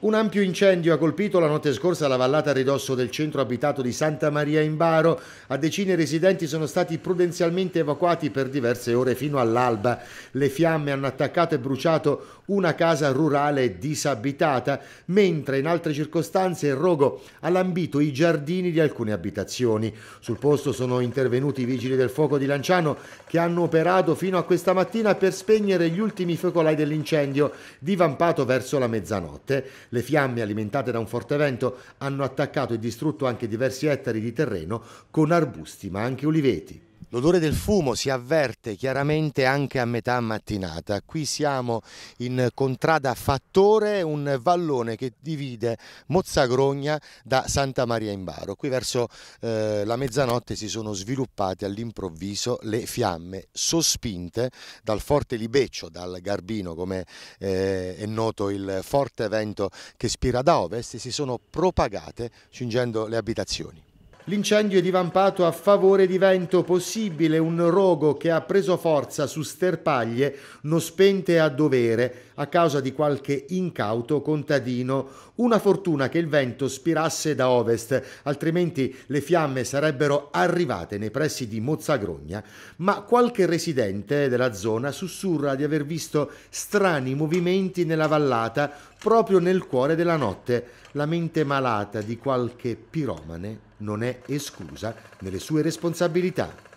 Un ampio incendio ha colpito la notte scorsa la vallata a ridosso del centro abitato di Santa Maria in Baro. A decine i residenti sono stati prudenzialmente evacuati per diverse ore fino all'alba. Le fiamme hanno attaccato e bruciato una casa rurale disabitata, mentre in altre circostanze il rogo ha lambito i giardini di alcune abitazioni. Sul posto sono intervenuti i vigili del fuoco di Lanciano che hanno operato fino a questa mattina per spegnere gli ultimi focolai dell'incendio divampato verso la mezzanotte. Le fiamme, alimentate da un forte vento, hanno attaccato e distrutto anche diversi ettari di terreno con arbusti ma anche oliveti. L'odore del fumo si avverte chiaramente anche a metà mattinata. Qui siamo in contrada Fattore, un vallone che divide Mozzagrogna da Santa Maria in Baro. Qui verso eh, la mezzanotte si sono sviluppate all'improvviso le fiamme sospinte dal forte libeccio, dal Garbino come eh, è noto il forte vento che spira da ovest e si sono propagate cingendo le abitazioni. L'incendio è divampato a favore di vento, possibile un rogo che ha preso forza su sterpaglie non spente a dovere a causa di qualche incauto contadino. Una fortuna che il vento spirasse da ovest, altrimenti le fiamme sarebbero arrivate nei pressi di Mozzagrogna, ma qualche residente della zona sussurra di aver visto strani movimenti nella vallata proprio nel cuore della notte. La mente malata di qualche piromane non è esclusa nelle sue responsabilità.